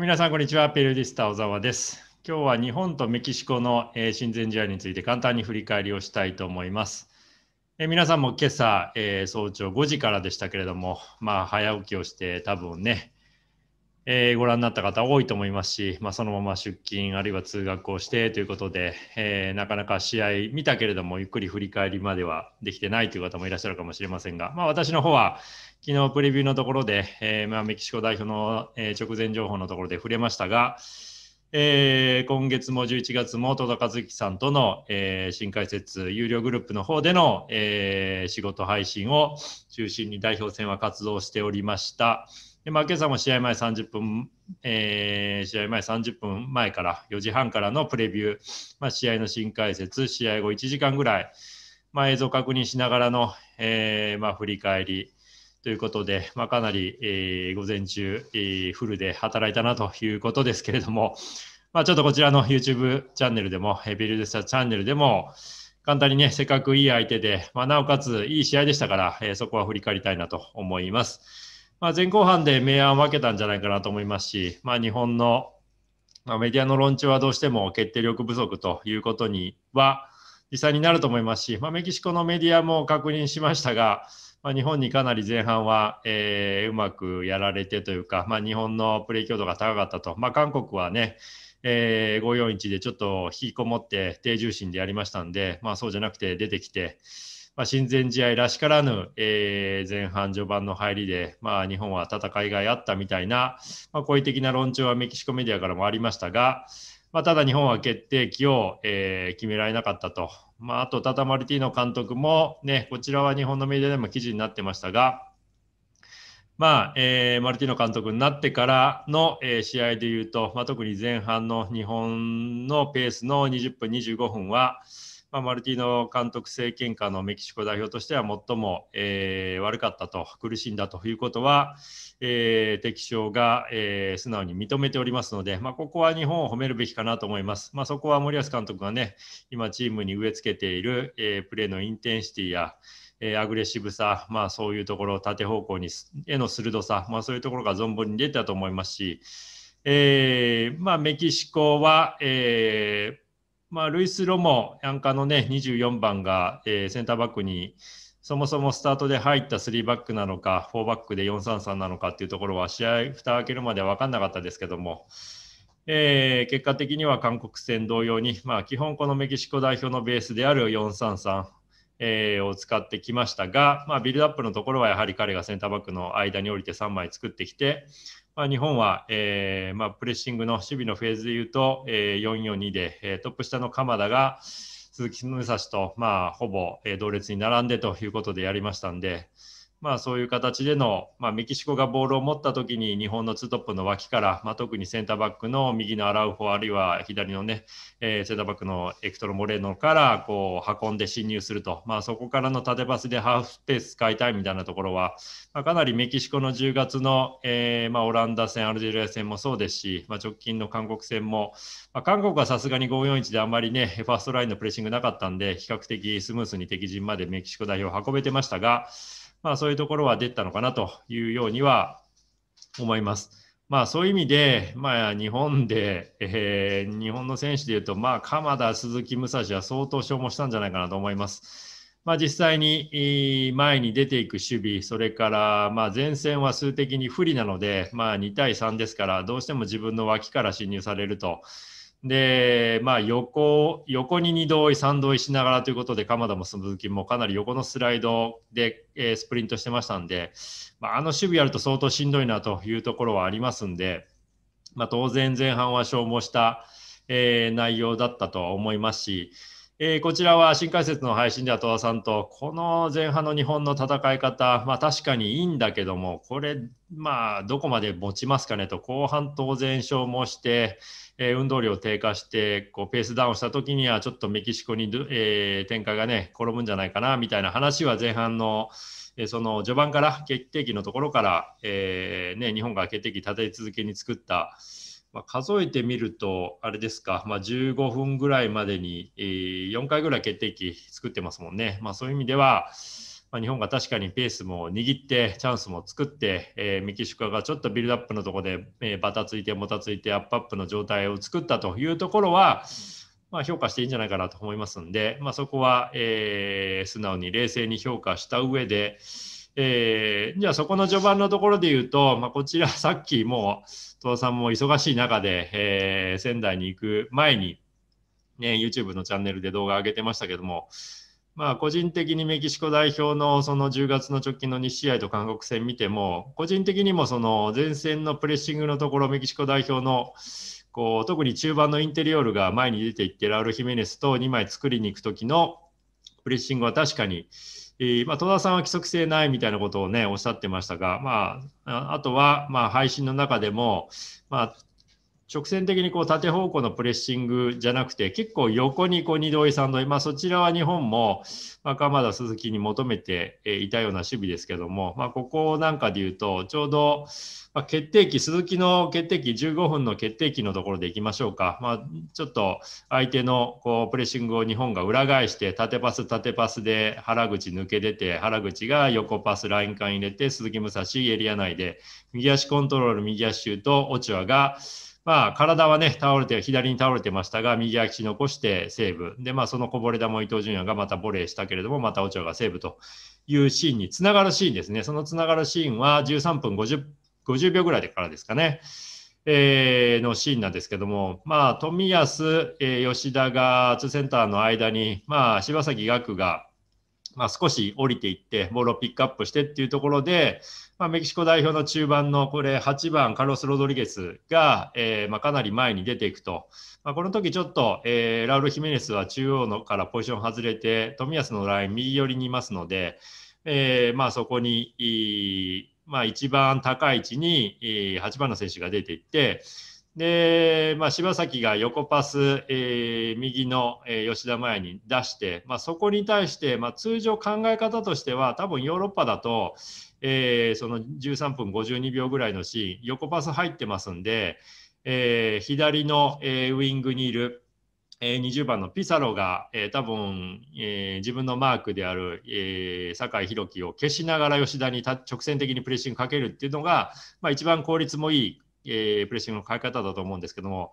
皆さん、こんにちは。ペルディスタ小沢です。今日は日本とメキシコの、え親善試合について簡単に振り返りをしたいと思います。え皆さんも今朝、えー、早朝5時からでしたけれども、まあ、早起きをして多分ね、えー、ご覧になった方多いと思いますし、まあ、そのまま出勤あるいは通学をしてということで、えー、なかなか試合見たけれどもゆっくり振り返りまではできてないという方もいらっしゃるかもしれませんが、まあ、私の方は昨日プレビューのところで、えー、まあ、メキシコ代表の、え直前情報のところで触れましたが、え今月も11月も戸田和樹さんとの、え新解説有料グループの方での、え仕事配信を中心に代表戦は活動しておりました。で、まあ、今朝も試合前30分、えー、試合前30分前から、4時半からのプレビュー、まあ、試合の新解説、試合後1時間ぐらい、まあ、映像確認しながらの、えー、まあ、振り返りということで、まあ、かなり、えー、午前中、えー、フルで働いたなということですけれども、まあ、ちょっとこちらの YouTube チャンネルでも、えビルデスタチャンネルでも、簡単にね、せっかくいい相手で、まあ、なおかついい試合でしたから、えー、そこは振り返りたいなと思います。まあ、前後半で明暗を分けたんじゃないかなと思いますし、まあ、日本の、まあ、メディアの論調はどうしても決定力不足ということには実際になると思いますし、まあ、メキシコのメディアも確認しましたが、まあ、日本にかなり前半は、えー、うまくやられてというか、まあ、日本のプレー強度が高かったと、まあ、韓国はね、えー、541でちょっと引きこもって低重心でやりましたんで、まあ、そうじゃなくて出てきて。まあ、親善試合らしからぬ、えー、前半序盤の入りで、まあ、日本は戦いがあったみたいな、まあ、好意的な論調はメキシコメディアからもありましたが、まあ、ただ日本は決定機を、えー、決められなかったと、まあ、あとタタ・マルティーノ監督も、ね、こちらは日本のメディアでも記事になってましたが、まあえー、マルティーノ監督になってからの、えー、試合でいうと、まあ、特に前半の日本のペースの20分、25分は、まあ、マルティーノ監督政権下のメキシコ代表としては最も、えー、悪かったと苦しんだということは、えー、敵将が、えー、素直に認めておりますので、まあ、ここは日本を褒めるべきかなと思います。まあ、そこは森保監督がね今チームに植え付けている、えプレーのインテンシティやえアグレッシブさ、まあ、そういうところ縦方向にへの鋭さ、まあ、そういうところが存分に出たと思いますし、えーまあ、メキシコは、えーまあ、ルイス・ロモ、ヤンカのね、24番が、えー、センターバックに、そもそもスタートで入った3バックなのか、4バックで433なのかっていうところは、試合、蓋開けるまでは分かんなかったですけども、えー、結果的には韓国戦同様に、まあ、基本、このメキシコ代表のベースである433、えー、を使ってきましたが、まあ、ビルドアップのところはやはり彼がセンターバックの間に降りて3枚作ってきて、まあ、日本は、えーまあ、プレッシングの守備のフェーズでいうと、えー、442で、えー、トップ下の鎌田が鈴木武蔵と、まあ、ほぼ、えー、同列に並んでということでやりましたんで、まあ、そういう形での、まあ、メキシコがボールを持った時に日本のツートップの脇から、まあ、特にセンターバックの右のアラウホあるいは左のね、えー、センターバックのエクトロ・モレーノからこう運んで侵入すると、まあ、そこからの縦パスでハーフスペース使いたいみたいなところは、まあ、かなりメキシコの10月の、えーまあ、オランダ戦アルジェリア戦もそうですし、まあ、直近の韓国戦も、まあ、韓国はさすがに541であんまりねファーストラインのプレッシングなかったんで比較的スムーズに敵陣までメキシコ代表を運べてましたがまあ、そういうところは出たのかなというようには思います。まあ、そういう意味で、まあ、日本で、えー、日本の選手でいうと、まあ、鎌田、鈴木、武蔵は相当消耗したんじゃないかなと思います。まあ、実際に前に出ていく守備、それからま前線は数的に不利なので、まあ、2対3ですから、どうしても自分の脇から侵入されると。で、まあ、横横に2追い3追いしながらということで鎌田も鈴木もかなり横のスライドで、えー、スプリントしてましたんで、まあ、あの守備やると相当しんどいなというところはありますんで、まあ、当然前半は消耗した、えー、内容だったとは思いますし、えー、こちらは新解説の配信では戸田さんとこの前半の日本の戦い方、まあ、確かにいいんだけどもこれ、まあ、どこまで持ちますかねと後半当然消耗して。え運動量低下してこうペースダウンした時にはちょっとメキシコに、えー、展開がね転ぶんじゃないかなみたいな話は前半の、えー、その序盤から決定機のところから、えー、ね、日本が決定機立て続けに作った、まあ、数えてみるとあれですか、まあ、15分ぐらいまでに、え4回ぐらい決定機作ってますもんね。まあ、そういう意味ではまあ、日本が確かにペースも握ってチャンスも作って、えー、メキシコがちょっとビルドアップのところで、えー、バタついてもたついてアップアップの状態を作ったというところは、まあ、評価していいんじゃないかなと思いますので、まあ、そこは、えー、素直に冷静に評価した上で、えー、じゃあそこの序盤のところで言うと、まあ、こちら さっきもう戸田さんも忙しい中で、えー、仙台に行く前に、ね、YouTube のチャンネルで動画上げてましたけども、まあ、個人的にメキシコ代表のその10月の直近の2試合と韓国戦見ても、個人的にもその前線のプレッシングのところ、メキシコ代表のこう特に中盤のインテリオールが前に出ていって、ラウル・ヒメネスと2枚作りに行く時のプレッシングは確かに、えー、まあ、戸田さんは規則性ないみたいなことをね、おっしゃってましたが、まあ、あとは、ま配信の中でも、まあ、直線的にこう縦方向のプレッシングじゃなくて結構横にこう二度追い3度追い、まあ、そちらは日本も、まあ、鎌田鈴木に求めていたような守備ですけども、まあ、ここなんかで言うとちょうど、まあ、決定機鈴木の決定機15分の決定機のところでいきましょうか、まあ、ちょっと相手のこうプレッシングを日本が裏返して縦パス縦パスで原口抜け出て原口が横パスライン間入れて鈴木武蔵エリア内で右足コントロール右足シュートオチュアが。まあ、体はね、倒れて、左に倒れてましたが、右足残してセーブ。で、まあ、そのこぼれ球伊藤純也がまたボレーしたけれども、またオチョがセーブというシーンにつながるシーンですね。そのつながるシーンは13分 50, 50秒ぐらいからですかね。えー、のシーンなんですけども、まあ、冨安、えー、吉田がーセンターの間に、まあ、柴崎岳が、まあ、少し降りていってボールをピックアップしてっていうところで、まあ、メキシコ代表の中盤のこれ8番カロス・ロドリゲスが、えー、まあ、かなり前に出ていくと、まあ、この時ちょっと、えー、ラウル・ヒメネスは中央のからポジション外れて冨安のライン右寄りにいますので、えー、まそこに、まあ、一番高い位置に8番の選手が出ていって。で、まあ、柴崎が横パス、えー、右の、え吉田麻也に出して、まあ、そこに対して、まあ、通常考え方としては多分ヨーロッパだと、えー、その13分52秒ぐらいのシーン横パス入ってますんで、え左の、えウイングにいる、え20番のピサロが、え多分、え自分のマークである、え酒井宏樹を消しながら吉田に直線的にプレッシングかけるっていうのが、まあ、一番効率もいいえー、プレッシングの変え方だと思うんですけども、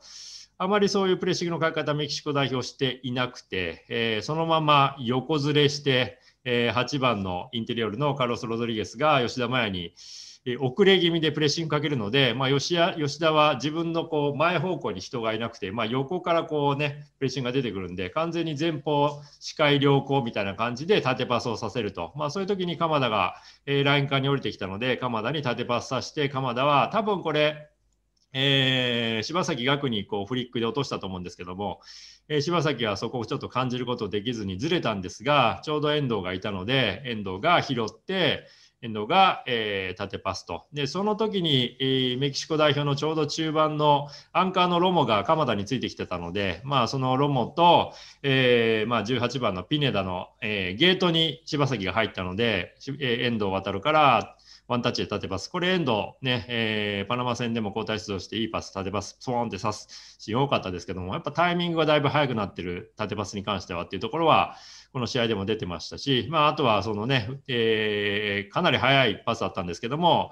あまりそういうプレッシングの変え方、メキシコ代表していなくて、えー、そのまま横ずれして、えー、8番のインテリオルのカロス・ロドリゲスが吉田麻也に、え遅れ気味でプレッシングかけるので、まあ、吉吉田は自分のこう前方向に人がいなくて、まあ、横からこう、ね、プレッシングが出てくるんで完全に前方視界良好みたいな感じで縦パスをさせると、まあ、そういう時に鎌田が、えー、ライン間に降りてきたので鎌田に縦パスさせて鎌田は多分これえー、柴崎岳にこうフリックで落としたと思うんですけども、えー、柴崎はそこをちょっと感じることできずにずれたんですがちょうど遠藤がいたので遠藤が拾って遠藤が、えー、縦パスとでその時に、えー、メキシコ代表のちょうど中盤のアンカーのロモが鎌田についてきてたので、まあ、そのロモと、えー、まあ、18番のピネダの、えゲートに柴崎が入ったので、え遠藤航からワンタッチでてます。これ、ンド、ね、えー、パナマ戦でも交代出場して、いいパス、縦パス、スーンって刺すし、多かったですけども、やっぱタイミングがだいぶ早くなってる、縦パスに関してはっていうところは、この試合でも出てましたし、まあ、あとは、そのね、えー、かなり速いパスだったんですけども、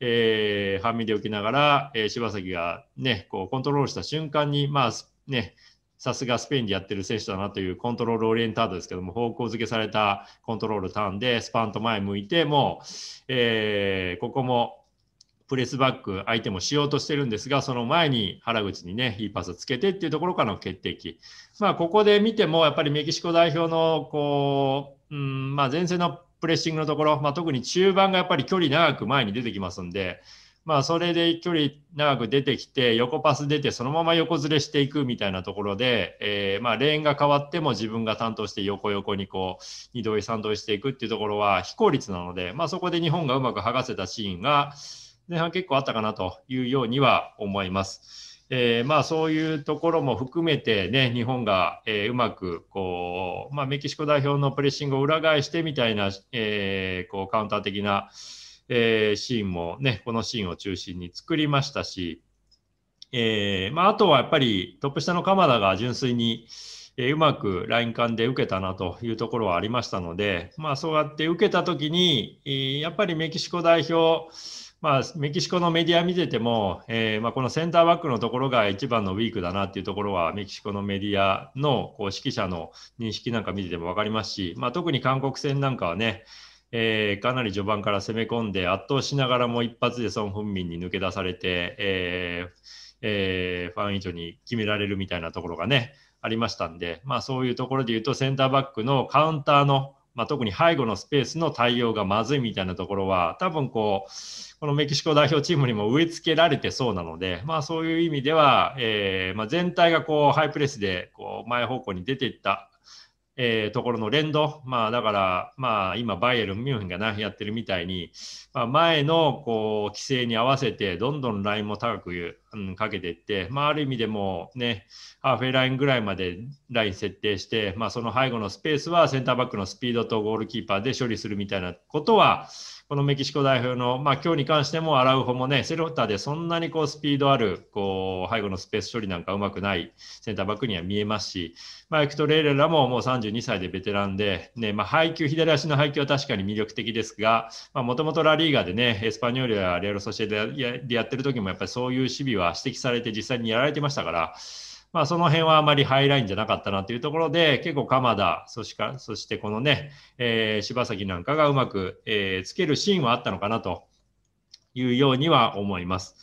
えー、半身で受けながら、えー、柴崎がね、こう、コントロールした瞬間に、まあ、ね、さすがスペインでやってる選手だなというコントロールオリエンタードですけども、方向付けされたコントロールターンで、スパンと前向いて、もう、えー、ここもプレスバック相手もしようとしてるんですが、その前に原口にね、いいパスをつけてっていうところからの決定機。まあ、ここで見ても、やっぱりメキシコ代表の、こう、うん、まあ、前線のプレッシングのところ、まあ、特に中盤がやっぱり距離長く前に出てきますんで、まあ、それで距離長く出てきて、横パス出て、そのまま横ずれしていくみたいなところで、えー、まあ、レーンが変わっても自分が担当して横横にこう、二度位三度位していくっていうところは非効率なので、まあ、そこで日本がうまく剥がせたシーンが、前半結構あったかなというようには思います。えー、まあそういうところも含めてね、日本が、えうまくこう、まあ、メキシコ代表のプレッシングを裏返してみたいな、えー、こうカウンター的な、えー、シーンもね、このシーンを中心に作りましたし、えー、まあ、あとはやっぱりトップ下の鎌田が純粋に、えー、うまくライン間で受けたなというところはありましたので、まあ、そうやって受けた時に、えー、やっぱりメキシコ代表、まあ、メキシコのメディア見てても、えー、まあ、このセンターバックのところが一番のウィークだなっていうところはメキシコのメディアのこう指揮者の認識なんか見てても分かりますし、まあ、特に韓国戦なんかはね、えー、かなり序盤から攻め込んで圧倒しながらも一発でソン・フンミンに抜け出されて、えーえー、ファン以上に決められるみたいなところがねありましたんで、まあ、そういうところで言うとセンターバックのカウンターの、まあ、特に背後のスペースの対応がまずいみたいなところは多分こうこのメキシコ代表チームにも植え付けられてそうなので、まあ、そういう意味では、えー、まあ、全体がこうハイプレスでこう前方向に出ていったえー、ところの連動、まあ、だから、まあ、今、バイエルン、ミュンヘンが、ね、やってるみたいに、まあ、前のこう規制に合わせて、どんどんラインも高く、うん、かけていって、まあ、ある意味でもね、ハーフェラインぐらいまでライン設定して、まあ、その背後のスペースはセンターバックのスピードとゴールキーパーで処理するみたいなことは、このメキシコ代表の、まあ、今日に関してもアラウホもね、セルフッターでそんなにこうスピードあるこう背後のスペース処理なんかうまくないセンターバックには見えますし、まあ、エクトレーレラももう32歳でベテランで、ねまあ、配球、左足の配球は確かに魅力的ですが、もともとラリーガでね、エスパニョールやレアロソシエでやってる時もやっぱりそういう守備は指摘されて実際にやられてましたから、まあ、その辺はあまりハイラインじゃなかったなというところで、結構鎌田、そしかそしてこのね、えー、柴崎なんかがうまく、えー、つけるシーンはあったのかなというようには思います。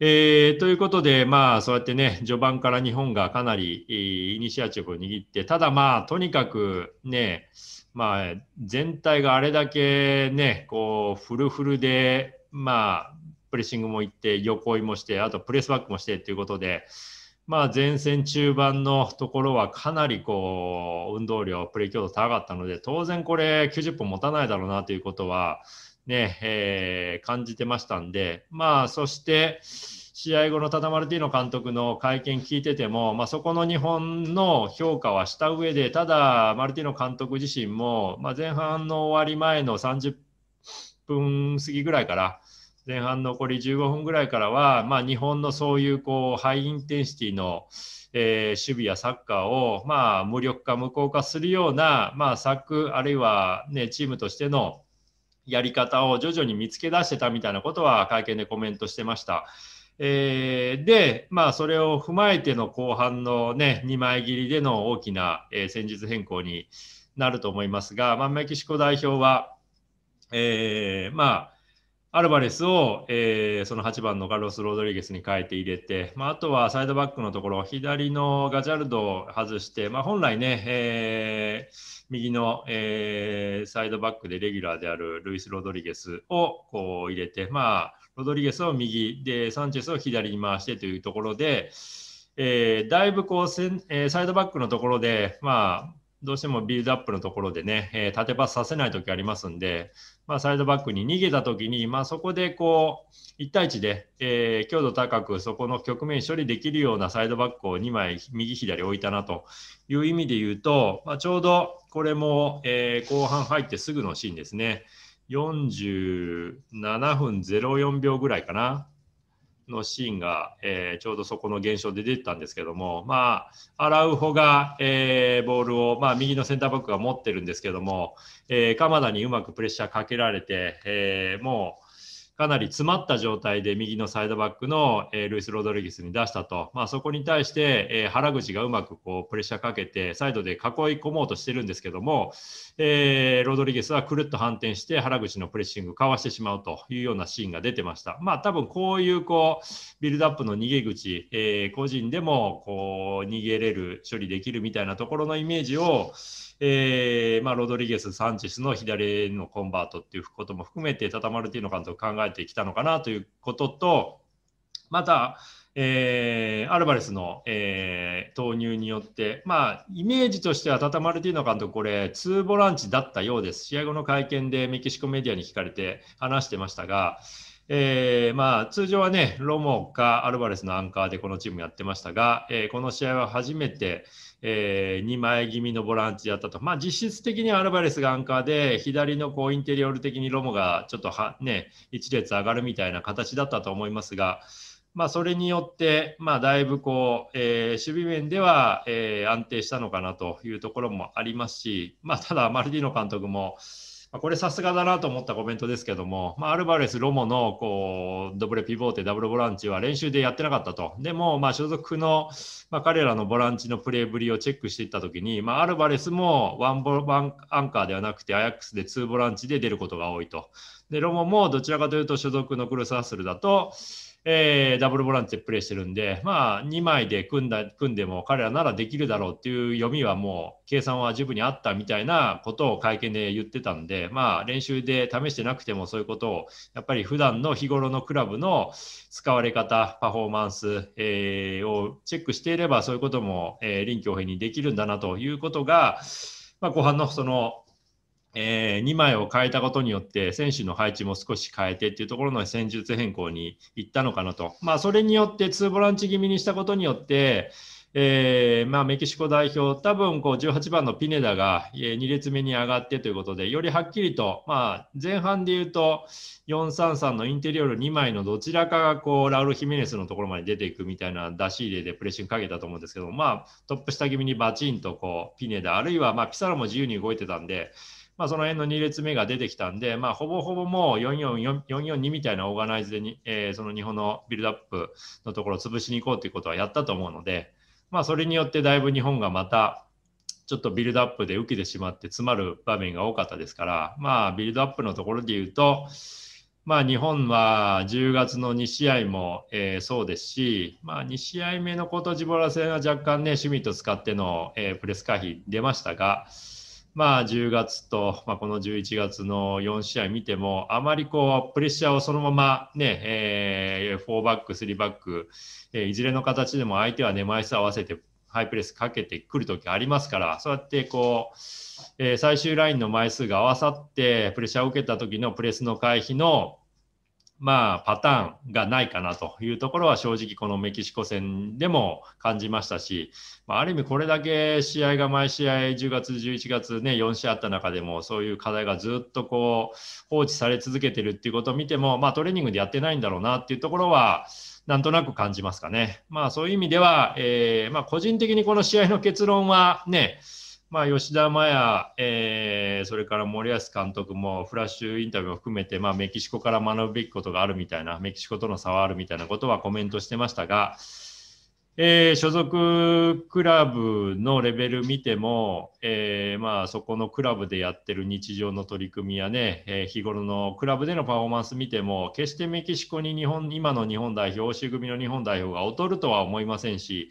えー、ということで、まあ、そうやってね、序盤から日本がかなり、えー、イニシアチブを握って、ただまあ、とにかくね、まあ、全体があれだけね、こう、フルフルで、まあ、プレッシングも行って、横追いもして、あとプレスバックもしてということで、まあ、前線中盤のところはかなりこう運動量、プレー強度高かったので当然これ90分持たないだろうなということはね、えー、感じてましたんで、まあ、そして試合後のタタマルティーノ監督の会見聞いてても、まあ、そこの日本の評価はした上でただ、マルティーノ監督自身も、まあ、前半の終わり前の30分過ぎぐらいから前半残り15分ぐらいからは、まあ、日本のそういうこうハイインテンシティの、えー、守備やサッカーを、まあ、無力化無効化するような、まあ、策あるいは、ね、チームとしてのやり方を徐々に見つけ出してたみたいなことは会見でコメントしてました。えー、で、まあ、それを踏まえての後半の、ね、2枚切りでの大きな、えー、戦術変更になると思いますが、まあ、メキシコ代表は、えー、まあアルバレスを、えー、その8番のカロス・ロドリゲスに変えて入れて、まあ、あとはサイドバックのところ、左のガジャルドを外して、まあ、本来ね、えー、右の、えー、サイドバックでレギュラーであるルイス・ロドリゲスをこう入れて、まあ、ロドリゲスを右で、サンチェスを左に回してというところで、えー、だいぶこうせん、えサイドバックのところで、まあ、どうしてもビルドアップのところでね、え縦パスさせないときありますんで、まあ、サイドバックに逃げた時に、まあ、そこでこう1対1で、えー、強度高くそこの局面処理できるようなサイドバックを2枚右左置いたなという意味で言うと、まあ、ちょうどこれも、えー、後半入ってすぐのシーンですね47分04秒ぐらいかなのシーンが、えー、ちょうどそこの現象で出てたんですけども、まあ、アラウホが、えー、ボールを、まあ、右のセンターバックが持ってるんですけども、えー、鎌田にうまくプレッシャーかけられて、えもう、かなり詰まった状態で右のサイドバックの、えー、ルイス・ロドリゲスに出したと、まあ、そこに対して、えー、原口がうまくこうプレッシャーかけてサイドで囲い込もうとしてるんですけども、えー、ロドリゲスはくるっと反転して原口のプレッシングかわしてしまうというようなシーンが出てました。まあ、多分こういうこうビルドアップの逃げ口、え個人でもこう逃げれる処理できるみたいなところのイメージを、えー、まあ、ロドリゲス、サンチェスの左のコンバートっていうことも含めて、タタマルティーノ監督考えてきたのかなということと、また、えー、アルバレスの、えー、投入によって、まあ、イメージとしてはタタ・マルティーノ監督、これ、2ボランチだったようです。試合後の会見でメキシコメディアに聞かれて話してましたが、えー、まあ、通常はね、ロモかアルバレスのアンカーでこのチームやってましたが、えー、この試合は初めて、えー、2枚気味のボランチだったと、まあ、実質的にはアルバレスがアンカーで、左のこうインテリオル的にロモがちょっとは、ね、1列上がるみたいな形だったと思いますが、まあ、それによって、まあ、だいぶこう、えー、守備面では、えー、安定したのかなというところもありますし、まあ、ただ、マルディーノ監督も、まあ、これさすがだなと思ったコメントですけども、まあ、アルバレス、ロモのこうダブルピボーテ、ダブルボランチは練習でやってなかったと。でも、まあ、所属の、まあ、彼らのボランチのプレーぶりをチェックしていったときに、まあ、アルバレスもワンボランアンカーではなくて、アヤックスでツーボランチで出ることが多いと。で、ロモもどちらかというと所属のクロスハッスルだと、えー、ダブルボランチでプレーしてるんで、まあ、2枚で組んだ組んでも彼らならできるだろうっていう読みはもう計算は十分にあったみたいなことを会見で言ってたんで、まあ、練習で試してなくてもそういうことをやっぱり普段の日頃のクラブの使われ方パフォーマンス、えー、をチェックしていればそういうことも、えー、臨機応変にできるんだなということが、まあ、後半のそのえー、2枚を変えたことによって選手の配置も少し変えてっていうところの戦術変更に行ったのかなと、まあ、それによって2ボランチ気味にしたことによって、えー、まあ、メキシコ代表、多分こう18番のピネダが2列目に上がってということで、よりはっきりと、まあ、前半で言うと、433のインテリオル2枚のどちらかがこうラウル・ヒメネスのところまで出ていくみたいな出し入れでプレッシングかけたと思うんですけど、まあ、トップ下気味にバチンとこうピネダ、あるいはまピサロも自由に動いてたんで、まあ、その辺の2列目が出てきたんで、まあ、ほぼほぼもう442みたいなオーガナイズでに、えー、その日本のビルドアップのところを潰しに行こうということはやったと思うので、まあ、それによってだいぶ日本がまたちょっとビルドアップで受けてしまって詰まる場面が多かったですから、まあ、ビルドアップのところで言うと、まあ、日本は10月の2試合も、えそうですし、まあ、2試合目のコートジボラ戦は若干ね、シュミット使っての、えプレス回避出ましたが、まあ、10月と、まあ、この11月の4試合見ても、あまりこうプレッシャーをそのままね、えー、4バック、3バック、えー、いずれの形でも相手はね、枚数合わせてハイプレスかけてくるときありますから、そうやってこう、えー、最終ラインの枚数が合わさって、プレッシャーを受けた時のプレスの回避のまあ、パターンがないかなというところは正直このメキシコ戦でも感じましたし、まあ、ある意味これだけ試合が毎試合10月11月ね4試合あった中でもそういう課題がずっとこう放置され続けてるっていうことを見ても、まあ、トレーニングでやってないんだろうなっていうところはなんとなく感じますかね。まあ、そういう意味では、えー、まあ、個人的にこの試合の結論はねまあ、吉田麻也、えー、それから森保監督もフラッシュインタビューを含めて、まあ、メキシコから学ぶべきことがあるみたいな、メキシコとの差はあるみたいなことはコメントしてましたが、えー、所属クラブのレベル見ても、えー、まあ、そこのクラブでやってる日常の取り組みやね、え日頃のクラブでのパフォーマンス見ても、決してメキシコに日本今の日本代表、欧州組の日本代表が劣るとは思いませんし、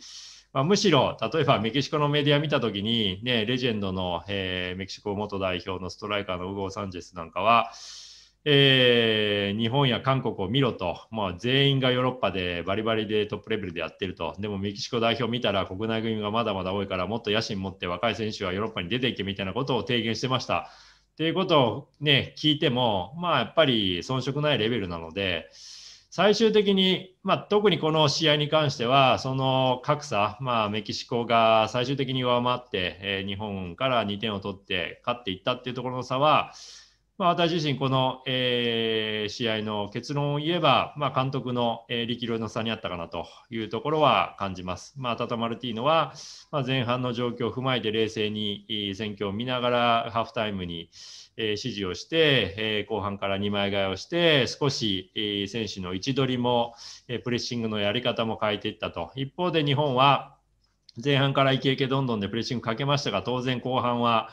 まあ、むしろ例えばメキシコのメディア見た時に、ね、レジェンドの、えー、メキシコ元代表のストライカーのウゴー・サンチェスなんかは、えー、日本や韓国を見ろと、まあ、全員がヨーロッパでバリバリでトップレベルでやってると、でもメキシコ代表見たら国内組がまだまだ多いから、もっと野心持って若い選手はヨーロッパに出ていけみたいなことを提言してました。ということをね、聞いても、まあやっぱり遜色ないレベルなので、最終的に、まあ、特にこの試合に関しては、その格差、まあ、メキシコが最終的に上回って、えー、日本から2点を取って勝っていったっていうところの差は、まあ、私自身、この、えー、試合の結論を言えば、まあ、監督の、えー、力量の差にあったかなというところは感じます。まあ、タタマルティーノは、まあ、前半の状況を踏まえて冷静に戦況を見ながらハーフタイムに、えー、指示をして、えー、後半から2枚替えをして、少し、えー、選手の位置取りも、えー、プレッシングのやり方も変えていったと。一方で日本は前半からイケイケどんどんでプレッシングかけましたが、当然後半は、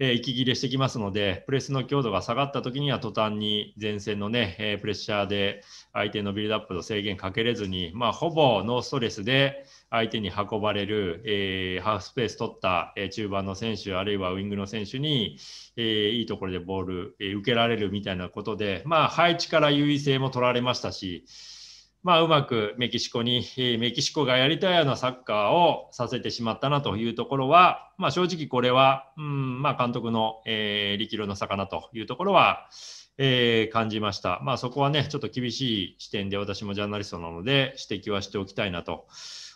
えー、息切れしてきますので、プレスの強度が下がった時には途端に前線のね、えー、プレッシャーで相手のビルドアップの制限かけれずに、まあ、ほぼノーストレスで相手に運ばれる、えー、ハーフスペース取った、え中盤の選手、あるいはウイングの選手に、えいいところでボール、え受けられるみたいなことで、まあ、配置から優位性も取られましたし、まあ、うまくメキシコに、メキシコがやりたいようなサッカーをさせてしまったなというところは、まあ、正直これは、うんまあ、監督の、えー、力量の差かなというところは、えー、感じました。まあ、そこはね、ちょっと厳しい視点で私もジャーナリストなので指摘はしておきたいなと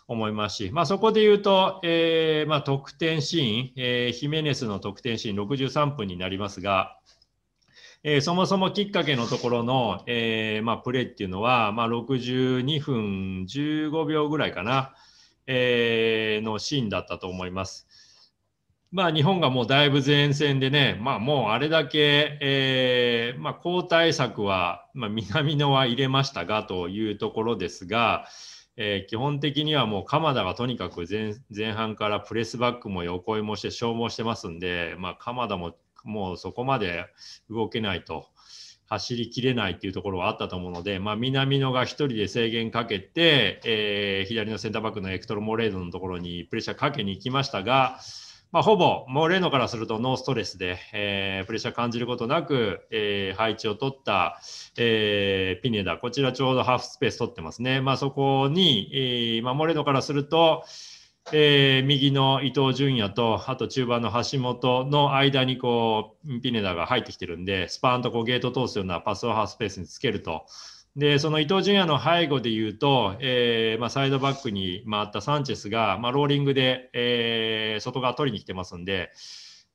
思いますし、まあ、そこで言うと、えー、まあ、得点シーン、えー、ヒメネスの得点シーン63分になりますが、えー、そもそもきっかけのところの、えー、まあ、プレーっていうのは、まあ、62分15秒ぐらいかな、えー、のシーンだったと思います。まあ、日本がもうだいぶ前線でね、まあ、もうあれだけ、えーまあ、交代策は、まあ、南野は入れましたがというところですが、えー、基本的にはもう鎌田がとにかく前前半からプレスバックも横へもして消耗してますんで、まあ、鎌田ももうそこまで動けないと走りきれないっていうところはあったと思うので、まあ、南野が1人で制限かけて、えー、左のセンターバックのエクトロ・モレードのところにプレッシャーかけに行きましたが、まあ、ほぼモレーノからするとノーストレスで、えー、プレッシャー感じることなく、えー、配置を取った、えピネダこちらちょうどハーフスペース取ってますね、まあ、そこに、えまモレーノからすると、えー、右の伊東純也と、あと中盤の橋本の間にこう、ピネダが入ってきてるんで、スパーンとこうゲート通すようなパスオハァースペースにつけると。で、その伊東純也の背後で言うと、えー、まあ、サイドバックに回ったサンチェスが、まあ、ローリングで、えー、外側取りに来てますんで、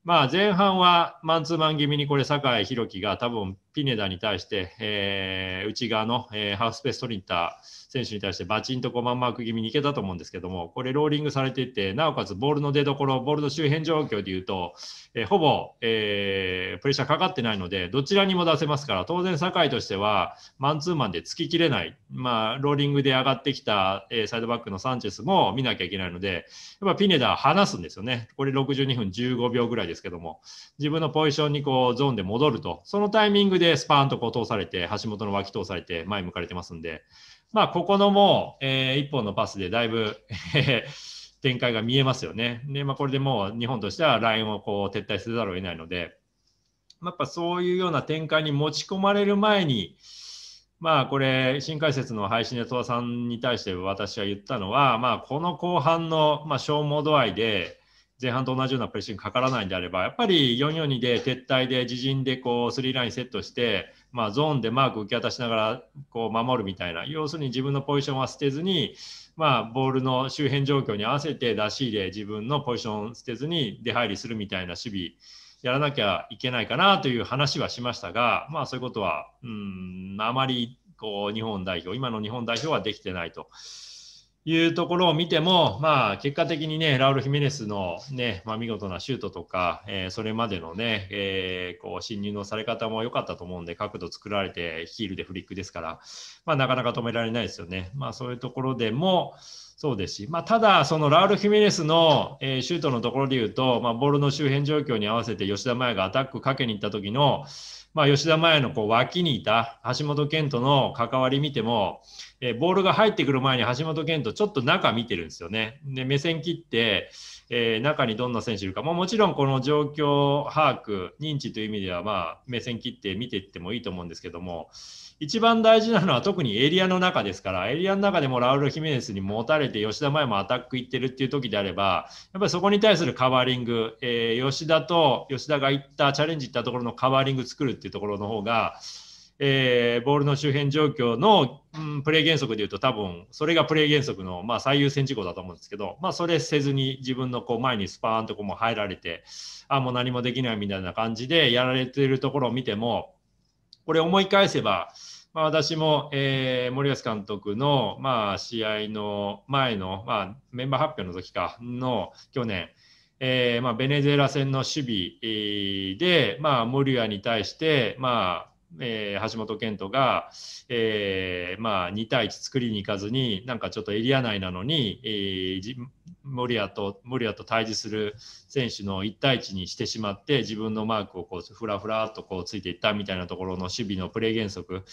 まあ、前半はマンツーマン気味にこれ酒井宏樹が多分ピネダに対して、えー、内側の、えー、ハーフスペース取りに行った選手に対してバチンとこうマンマーク気味にいけたと思うんですけども、これローリングされていて、なおかつボールの出どころ、ボールの周辺状況でいうと、えー、ほぼ、えー、プレッシャーかかってないので、どちらにも出せますから、当然、酒井としてはマンツーマンで突ききれない、まあ、ローリングで上がってきた、えー、サイドバックのサンチェスも見なきゃいけないので、やっぱピネダ離すんですよね。これ62分15秒ぐらいですけども、自分のポジションにこうゾーンで戻ると、そのタイミングでスパーンとこう通されて、橋本の脇通されて、前向かれてますんで、まあ、ここのもう、えー、1本のパスでだいぶ 展開が見えますよね。で、まあ、これでもう日本としてはラインをこう撤退せざるを得ないので、まあ、やっぱそういうような展開に持ち込まれる前に、まあ、これ、新解説の配信で戸田さんに対して私は言ったのは、まあ、この後半の、まあ、消耗度合いで、前半と同じようなプレッシングかからないんであれば、やっぱり442で撤退で自陣でこうスリーラインセットして、まあ、ゾーンでマーク受け渡しながらこう守るみたいな要するに自分のポジションは捨てずに、まあ、ボールの周辺状況に合わせて出し入れ自分のポジションを捨てずに出入りするみたいな守備やらなきゃいけないかなという話はしましたが、まあ、そういうことはうんあまりこう日本代表今の日本代表はできてないと。いうところを見ても、まあ、結果的にね、ラウル・ヒメネスのね、まあ、見事なシュートとか、えー、それまでのね、えー、こう、侵入のされ方も良かったと思うんで、角度作られて、ヒールでフリックですから、まあ、なかなか止められないですよね。まあ、そういうところでも、そうですし、まあ、ただ、そのラウル・ヒメネスの、えー、シュートのところで言うと、まあ、ボールの周辺状況に合わせて吉田麻也がアタックかけに行った時の、まあ、吉田麻也のこう脇にいた橋本健人の関わり見ても、えボールが入ってくる前に橋本健人、ちょっと中見てるんですよね。で目線切って、えー、中にどんな選手いるか、まあ、もちろんこの状況把握、認知という意味では、まあ、目線切って見ていってもいいと思うんですけども、一番大事なのは特にエリアの中ですから、エリアの中でもラウル・ヒメネスに持たれて、吉田麻也もアタック行ってるっていう時であれば、やっぱりそこに対するカバーリング、えー、吉田と吉田が行った、チャレンジ行ったところのカバーリング作るっていうところの方が、えー、ボールの周辺状況の、うん、プレー原則でいうと多分それがプレー原則の、まあ、最優先事項だと思うんですけど、まあ、それせずに自分のこう前にスパーンとこも入られてあもう何もできないみたいな感じでやられてるところを見てもこれ思い返せば、まあ、私も、えー、森保監督の、まあ、試合の前の、まあ、メンバー発表の時かの去年、えーまあ、ベネズエラ戦の守備で、まあ、森谷に対して、まあえー、橋本健人が、えーまあ、2対1作りに行かずになんかちょっとエリア内なのに、えー、守谷と森谷と対峙する選手の1対1にしてしまって自分のマークをこうふらふらっとこうついていったみたいなところの守備のプレー原則、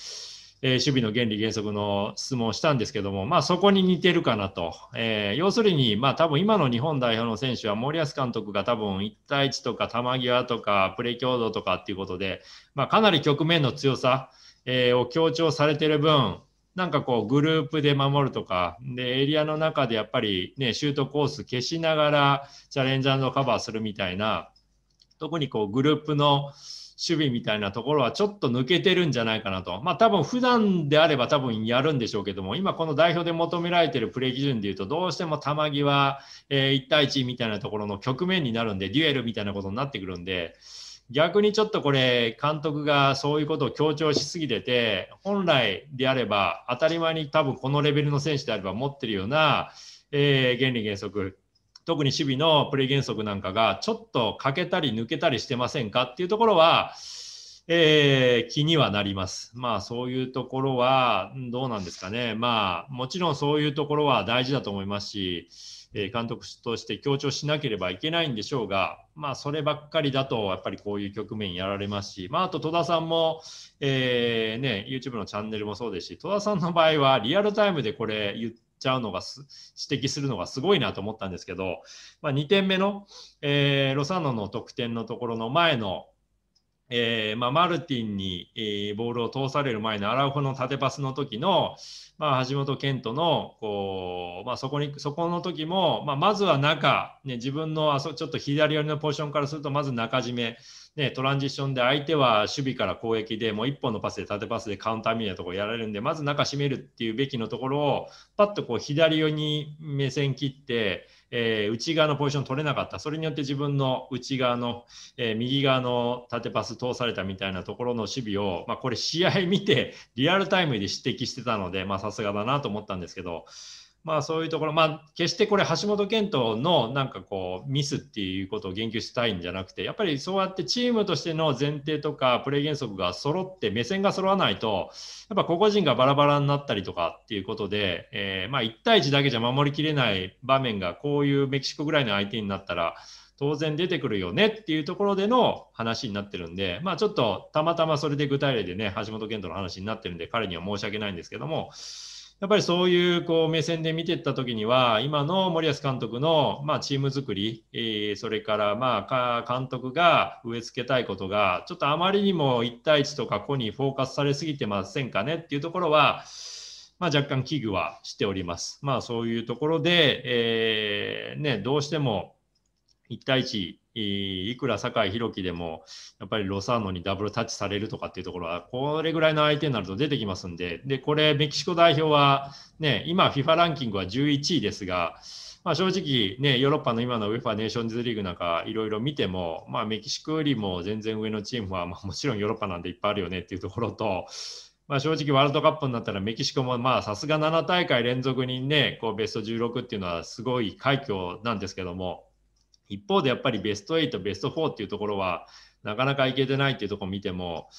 えー、守備の原理原則の質問をしたんですけども、まあ、そこに似てるかなと、えー、要するに、まあ、多分今の日本代表の選手は森保監督が多分1対1とか球際とかプレー強度とかっていうことで、まあ、かなり局面の強さ、えー、を強調されてる分なんかこうグループで守るとか、で、エリアの中でやっぱりね、シュートコース消しながらチャレンジャーのカバーするみたいな、特にこうグループの守備みたいなところはちょっと抜けてるんじゃないかなと。まあ多分普段であれば多分やるんでしょうけども、今この代表で求められてるプレー基準でいうと、どうしても球際、えー、1対1みたいなところの局面になるんで、デュエルみたいなことになってくるんで、逆にちょっとこれ監督がそういうことを強調しすぎてて本来であれば当たり前に多分このレベルの選手であれば持ってるような、えー、原理原則特に守備のプレー原則なんかがちょっと欠けたり抜けたりしてませんかっていうところは、えー、気にはなります。まあそういうところはどうなんですかね。まあもちろんそういうところは大事だと思いますし、えー、監督として強調しなければいけないんでしょうが、まあ、そればっかりだと、やっぱりこういう局面やられますし、まあ、あと戸田さんも、えー、ね、YouTube のチャンネルもそうですし、戸田さんの場合は、リアルタイムでこれ言っちゃうのが指摘するのがすごいなと思ったんですけど、まあ、2点目の、えー、ロサノの得点のところの前の、えーまあ、マルティンに、えー、ボールを通される前のアラウホの縦パスの時の、まあ、橋本健人のこう、まあ、そこにそこの時も、まあ、まずは中、ね、自分のあそちょっと左寄りのポジションからするとまず中締め、ね、トランジションで相手は守備から攻撃でもう1本のパスで縦パスでカウンターみたいなところやられるんでまず中締めるっていうべきのところをパッとこう左寄りに目線切って。えー、内側のポジション取れなかった、それによって自分の内側の、えー、右側の縦パス通されたみたいなところの守備を、まあ、これ、試合見て、リアルタイムで指摘してたので、さすがだなと思ったんですけど、まあそういうところ、まあ決してこれ橋本健人のなんかこうミスっていうことを言及したいんじゃなくて、やっぱりそうやってチームとしての前提とかプレー原則が揃って、目線が揃わないと、やっぱ個々人がバラバラになったりとかっていうことで、えー、まあ1対1だけじゃ守りきれない場面がこういうメキシコぐらいの相手になったら、当然出てくるよねっていうところでの話になってるんで、まあちょっとたまたまそれで具体例でね、橋本健人の話になってるんで、彼には申し訳ないんですけども、やっぱりそういうこう目線で見ていった時には今の森保監督のまあチーム作り、えー、それからまあ監督が植え付けたいことがちょっとあまりにも1対1とか個にフォーカスされすぎてませんかねっていうところは、まあ、若干危惧はしております。まあ、そういうところで、えーね、どうしても1対1、いくら酒井宏樹でも、やっぱりロサーノにダブルタッチされるとかっていうところは、これぐらいの相手になると出てきますんで、で、これ、メキシコ代表は、ね、今、FIFA ランキングは11位ですが、まあ、正直、ね、ヨーロッパの今の UEFA ネーションズリーグなんかいろいろ見ても、まあ、メキシコよりも全然上のチームは、まあ、もちろんヨーロッパなんでいっぱいあるよねっていうところと、まあ、正直ワールドカップになったらメキシコもまあさすが7大会連続にねこうベスト16っていうのはすごい快挙なんですけども一方でやっぱりベスト8、ベスト4っていうところは、なかなかいけてないっていうところを見ても、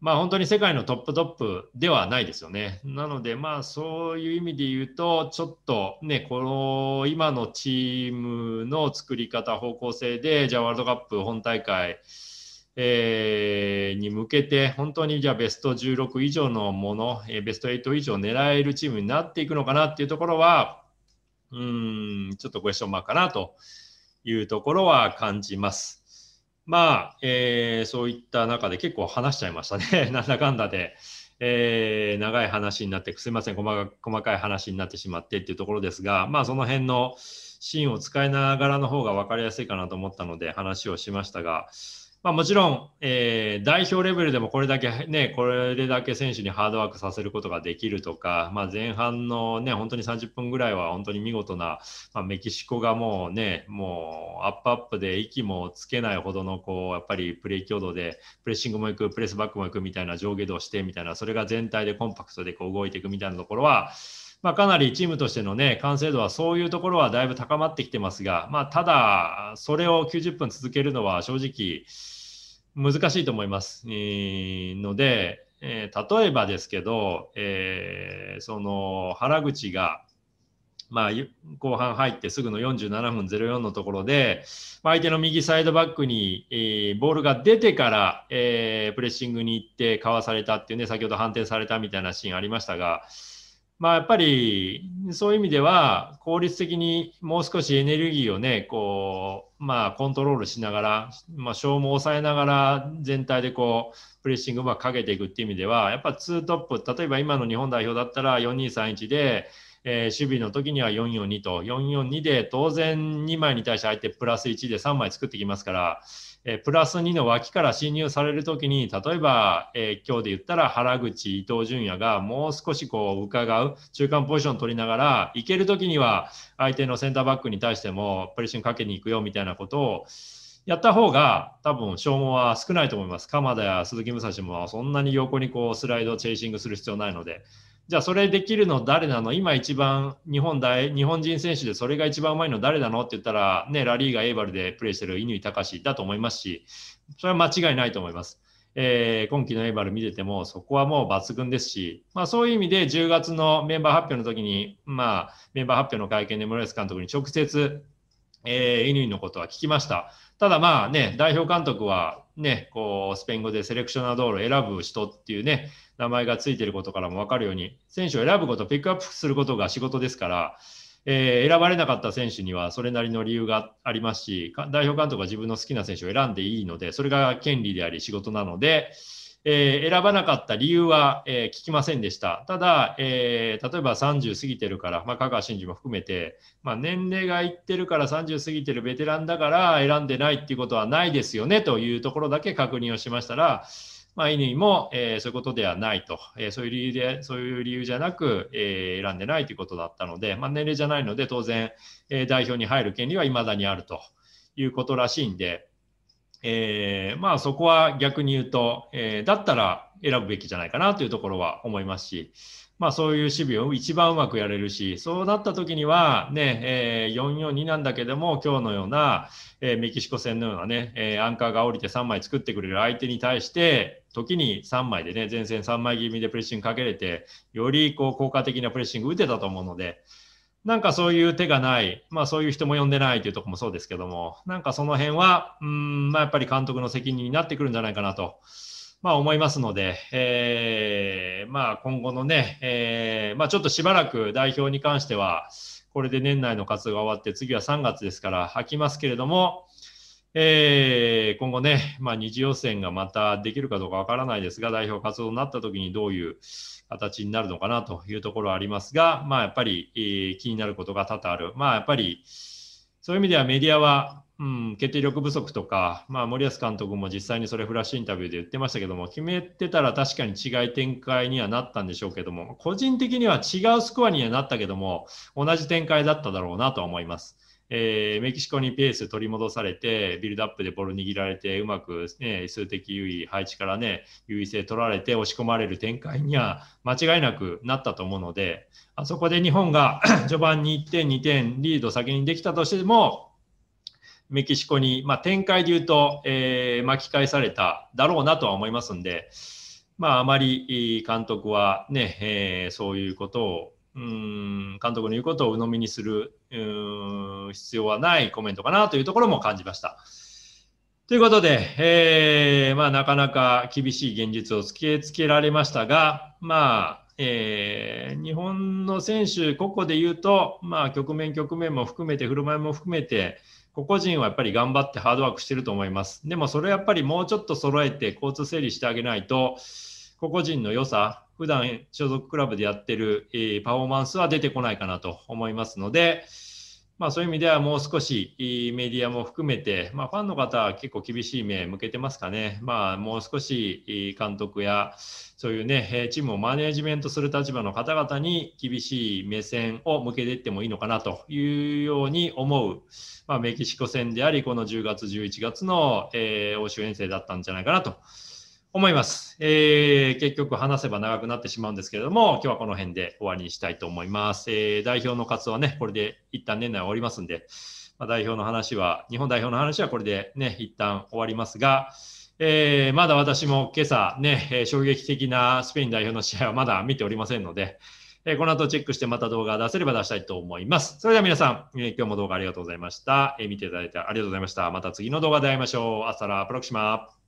まあ、本当に世界のトップトップではないですよね。なので、まあ、そういう意味で言うと、ちょっとね、この今のチームの作り方、方向性で、じゃあワールドカップ本大会、えー、に向けて、本当にじゃあベスト16以上のもの、えー、ベスト8以上狙えるチームになっていくのかなっていうところは、うん、ちょっとクエスチョンマークかなと。いうところは感じます。まあ、えー、そういった中で結構話しちゃいましたね。なんだかんだで、えー、長い話になって、すいません細か、細かい話になってしまってっていうところですが、まあ、その辺のシーンを使いながらの方が分かりやすいかなと思ったので話をしましたが、まあ、もちろん、えー、代表レベルでもこれだけ、ね、これだけ選手にハードワークさせることができるとか、まあ、前半の、ね、本当に30分ぐらいは本当に見事な、まあ、メキシコがもうね、もうアップアップで息もつけないほどのこうやっぱりプレー強度でプレッシングもいく、プレスバックもいくみたいな上下動してみたいな、それが全体でコンパクトでこう動いていくみたいなところは、まあ、かなりチームとしての、ね、完成度はそういうところはだいぶ高まってきてますが、まあ、ただ、それを90分続けるのは正直難しいと思います、えー、ので、えー、例えばですけど、えー、その原口が、まあ、後半入ってすぐの47分04のところで、まあ、相手の右サイドバックに、えー、ボールが出てから、えー、プレッシングに行ってかわされたっていうね先ほど判定されたみたいなシーンありましたが。まあ、やっぱりそういう意味では効率的にもう少しエネルギーをねこう、まあ、コントロールしながら、まあ、消耗を抑えながら全体でこうプレッシングうまくかけていくっていう意味ではやっぱ2トップ例えば今の日本代表だったら4231で、えー、守備の時には442と442で当然2枚に対して相手プラス1で3枚作ってきますから。えプラス2の脇から侵入されるときに、例えば、えー、今日で言ったら原口、伊東純也がもう少しこう伺う、中間ポジション取りながら、いけるときには相手のセンターバックに対してもプレッシングかけに行くよみたいなことをやった方が、多分消耗は少ないと思います。鎌田や鈴木武蔵もそんなに横にこうスライド、チェイシングする必要ないので。じゃあそれできるの誰なの今一番日本大日本人選手でそれが一番うまいの誰なのって言ったら、ね、ラリーがエーバルでプレーしてる乾隆だと思いますしそれは間違いないと思います。えー、今季のエーバル見ててもそこはもう抜群ですし、まあ、そういう意味で10月のメンバー発表の時に、まあ、メンバー発表の会見で室安監督に直接、えー、乾のことは聞きました。ただまあね、代表監督はね、こう、スペイン語でセレクショナー道路を選ぶ人っていうね、名前がついてることからも分かるように、選手を選ぶこと、ピックアップすることが仕事ですから、えー、選ばれなかった選手にはそれなりの理由がありますし、代表監督は自分の好きな選手を選んでいいので、それが権利であり仕事なので、えー、選ばなかった理由は、えー、聞きませんでした。ただ、えー、例えば30過ぎてるから、まあ、香川真司も含めて、まあ、年齢がいってるから30過ぎてるベテランだから選んでないっていうことはないですよねというところだけ確認をしましたら、まあ、乾も、えー、そういうことではないと、えー、そういう理由で、そういう理由じゃなく、えー、選んでないということだったので、まあ、年齢じゃないので、当然、え代表に入る権利は未だにあるということらしいんで、えー、まあそこは逆に言うと、えー、だったら選ぶべきじゃないかなというところは思いますし、まあそういう守備を一番うまくやれるし、そうだった時にはね、えー、442なんだけども、今日のような、えー、メキシコ戦のようなね、えー、アンカーが降りて3枚作ってくれる相手に対して、時に3枚でね、前線3枚気味でプレッシングかけれて、よりこう効果的なプレッシング打てたと思うので、なんかそういう手がない、まあそういう人も呼んでないというところもそうですけども、なんかその辺は、うん、まあやっぱり監督の責任になってくるんじゃないかなと、まあ思いますので、えー、まあ今後のね、えー、まあちょっとしばらく代表に関しては、これで年内の活動が終わって、次は3月ですから、吐きますけれども、えー、今後ね、まあ、二次予選がまたできるかどうかわからないですが、代表活動になった時にどういう形になるのかなというところはありますが、まあ、やっぱり、えー、気になることが多々ある。まあ、やっぱりそういう意味ではメディアは、うん、決定力不足とか、まあ、森保監督も実際にそれフラッシュインタビューで言ってましたけども決めてたら確かに違い展開にはなったんでしょうけども個人的には違うスコアにはなったけども同じ展開だっただろうなとは思います。えー、メキシコにペース取り戻されて、ビルドアップでボール握られて、うまく、ね、数的優位、配置からね、優位性取られて、押し込まれる展開には間違いなくなったと思うので、あそこで日本が 序盤に1点、2点、リード先にできたとしても、メキシコに、まあ、展開で言うと、えー、巻き返されただろうなとは思いますんで、まあ、あまり監督はね、えー、そういうことをうん監督の言うことを鵜呑みにする必要はないコメントかなというところも感じました。ということで、えー、まあ、なかなか厳しい現実を突きつけられましたが、まあ、えー、日本の選手、個々で言うと、まあ、局面局面も含めて、振る舞いも含めて、個々人はやっぱり頑張ってハードワークしてると思います。でもそれやっぱりもうちょっと揃えて交通整理してあげないと、個々人の良さ、普段所属クラブでやってる、えー、パフォーマンスは出てこないかなと思いますので、まあ、そういう意味ではもう少しメディアも含めて、まあ、ファンの方は結構厳しい目向けてますかね、まあ、もう少し監督やそういう、ね、チームをマネージメントする立場の方々に厳しい目線を向けていってもいいのかなというように思う、まあ、メキシコ戦でありこの10月11月の、えー、欧州遠征だったんじゃないかなと。思います。えー、結局話せば長くなってしまうんですけれども、今日はこの辺で終わりにしたいと思います。えー、代表の活動はね、これで一旦年内終わりますんで、まあ、代表の話は、日本代表の話はこれでね、一旦終わりますが、えー、まだ私も今朝ね、衝撃的なスペイン代表の試合はまだ見ておりませんので、えー、この後チェックしてまた動画出せれば出したいと思います。それでは皆さん、えー、今日も動画ありがとうございました。えー、見ていただいてありがとうございました。また次の動画で会いましょう。アスタラプロクシマ。